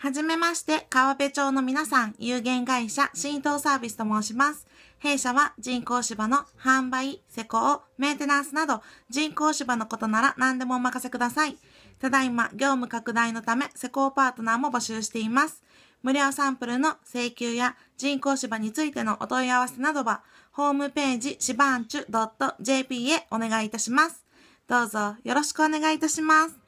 はじめまして、川辺町の皆さん、有限会社浸透サービスと申します。弊社は人工芝の販売、施工、メンテナンスなど人工芝のことなら何でもお任せください。ただいま業務拡大のため施工パートナーも募集しています。無料サンプルの請求や人工芝についてのお問い合わせなどはホームページ芝んちゅ .jp へお願いいたします。どうぞよろしくお願いいたします。